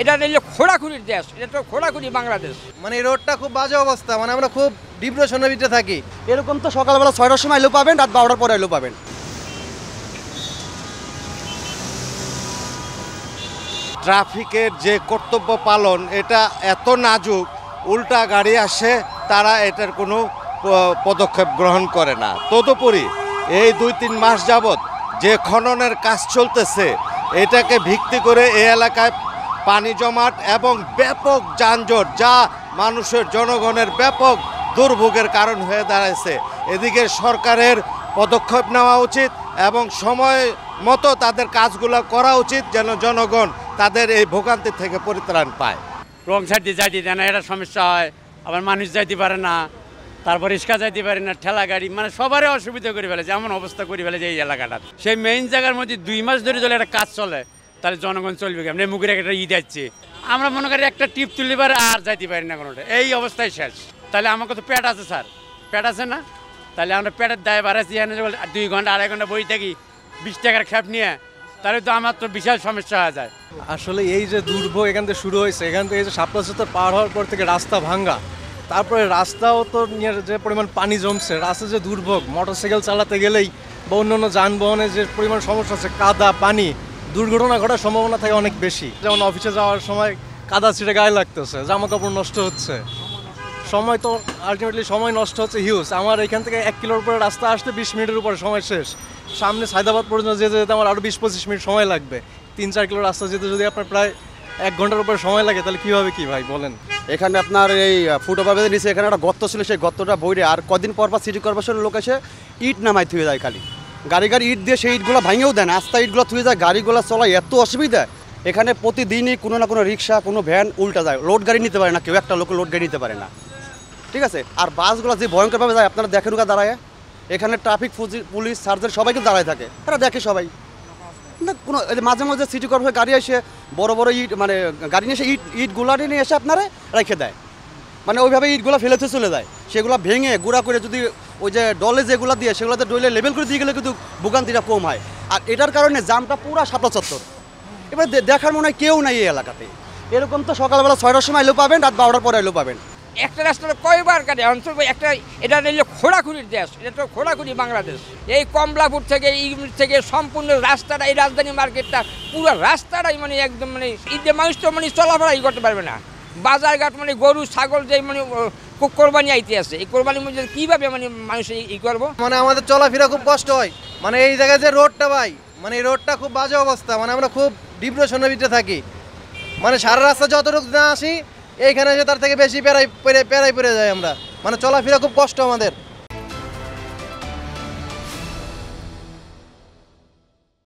এটা হলো খোড়াখুড়ির দেশ এটা তো খোড়াখুড়ি বাংলাদেশ মানে এই রোডটা খুব বাজে অবস্থা মানে আমরা খুব ডিপ্রেশনের ভিতরে থাকি এরকম তো সকালবেলা ছয়টার সময় এলো পাবেন রাত বারোটার পরে এলো পাবেন ট্রাফিকের যে কর্তব্য পালন এটা এত নাজুক উল্টা গাড়ি আসে তারা এটার কোনো পদক্ষেপ গ্রহণ করে না তদুপরি এই দুই তিন মাস যাবৎ যে খননের কাজ চলতেছে এটাকে ভিত্তি করে এই এলাকায় পানি জমাট এবং ব্যাপক যানজট যা মানুষের জনগণের ব্যাপক দুর্ভোগের কারণ হয়ে দাঁড়াইছে এদিকে সরকারের পদক্ষেপ নেওয়া উচিত এবং সময় মতো তাদের কাজগুলো করা উচিত যেন জনগণ তাদের এই ভোগান্তি থেকে পরিত্রাণ পায় রং সাইডে যাইতে দেয় না এটা সমস্যা হয় আবার মানুষ যাইতে পারে না তারপর রিক্সা যাইতে পারে না ঠেলা গাড়ি মানে সবারই অসুবিধা করে ফেলেছে এমন অবস্থা করে ফেলেছে এই এলাকাটা সেই মেইন জায়গার মধ্যে দুই মাস ধরে চলে একটা কাজ চলে তাহলে জনগণ চলবে কেমন মুখের একটা ঈদ আছে আমরা মনে করি একটা টিপ তুলতে আর যাইতে পারি না কোনোটা এই অবস্থায় শেষ তাহলে আমাকে তো পেট আছে স্যার পেট আছে না তাহলে আমরা পেটের দায় বাড়াচ্ছি এখানে দুই ঘন্টা আড়াই ঘন্টা বই থাকি বিশ টাকার খ্যাপ নিয়ে তাহলে তো আমার তো বিশাল সমস্যা হয়ে যায় আসলে এই যে দুর্ভোগ এখান থেকে শুরু হয়েছে এখান থেকে এই যে সাপ্তাহ সত্তর পার হওয়ার পর থেকে রাস্তা ভাঙ্গা তারপরে রাস্তাও তো নিয়ে যে পরিমাণ পানি জমছে রাস্তা যে দুর্ভোগ মোটরসাইকেল চালাতে গেলেই বা অন্য অন্য যানবাহনের যে পরিমাণ সমস্যা আছে কাদা পানি দুর্ঘটনা ঘটার সম্ভাবনা থাকে অনেক বেশি যেমন অফিসে যাওয়ার সময় কাদা ছিঁড়ে গায়ে লাগতেছে জামা কাপড় নষ্ট হচ্ছে সময় তো আলটিমেটলি সময় নষ্ট হচ্ছে হিউজ আমার এখান থেকে এক কিলোর উপরে রাস্তা আসতে বিশ মিনিটের উপরে সময় শেষ সামনে সায়দাবাদ পর্যন্ত যেতে যেতে আমার আরও বিশ পঁচিশ মিনিট সময় লাগবে তিন চার কিলো রাস্তা যেতে যদি আপনার প্রায় এক ঘন্টার উপরে সময় লাগে তাহলে কীভাবে কী ভাই বলেন এখানে আপনার এই ফুটওভারের নিচে এখানে একটা গর্ত ছিল সেই গর্তটা বইরে আর কদিন পর পর সিটি কর্পোরেশনের লোক এসে ইট নামাই থুয়ে যায় খালি গাড়ি গাড়ি ইট দিয়ে সেই ইটগুলো ভাঙেও দেন আস্তা ইটগুলো থুয়ে যায় গাড়িগুলো চলা এত অসুবিধা এখানে প্রতিদিনই কোনো না কোনো রিক্সা কোনো ভ্যান উল্টা যায় লোড গাড়ি নিতে পারে না কেউ একটা লোক লোড গাড়ি নিতে পারে না ঠিক আছে আর বাসগুলো যে ভয়ঙ্করভাবে যায় আপনারা দেখেন ওকে দাঁড়ায় এখানে ট্রাফিক পুলিশ সার্জেন্ট সবাই কিন্তু দাঁড়ায় থাকে তারা দেখে সবাই না কোনো মাঝে মাঝে সিটি কর্পোরেশন গাড়ি এসে বড় বড় ইট মানে গাড়ি নিয়ে এসে ইট ইটগুলা নিয়ে এসে আপনারা রেখে দেয় মানে ওইভাবে ইটগুলো ফেলেতে চলে যায় সেগুলো ভেঙে গুঁড়া করে যদি ওই যে ডলে যেগুলো দিয়ে সেগুলোতে ডলে লেভেল করে দিয়ে গেলে কিন্তু ভোগান্তিটা কম হয় আর এটার কারণে জামটা পুরো সাপলা চত্বর এবার দেখার মনে হয় কেউ নাই এই এলাকাতে এরকম তো সকালবেলা ছয়টার সময় এলো পাবেন রাত বারোটার পরে এলো পাবেন একটা রাস্তাটা কয়বার কাটে অঞ্চল একটা এটা নিলে খোড়াখুড়ির দেশ এটা তো খোড়াখুড়ি বাংলাদেশ এই কমলাপুর থেকে এই থেকে সম্পূর্ণ রাস্তাটা এই রাজধানী মার্কেটটা পুরো রাস্তাটাই মানে একদম মানে ঈদের মানুষ তো মানে চলাফেরাই করতে পারবে না বাজারঘাট মানে গরু ছাগল যে মানে কোরবানি আইতে আছে এই কোরবানির মধ্যে কীভাবে মানে মানুষ ই করবো মানে আমাদের চলাফেরা খুব কষ্ট হয় মানে এই জায়গায় যে রোডটা ভাই মানে এই রোডটা খুব বাজে অবস্থা মানে আমরা খুব ডিপ্রেশনের ভিতরে থাকি মানে সারা রাস্তা যতটুকু না আসি এইখানে এসে তার থেকে বেশি পেরাই পেরাই পড়ে যাই আমরা মানে চলাফেরা খুব কষ্ট আমাদের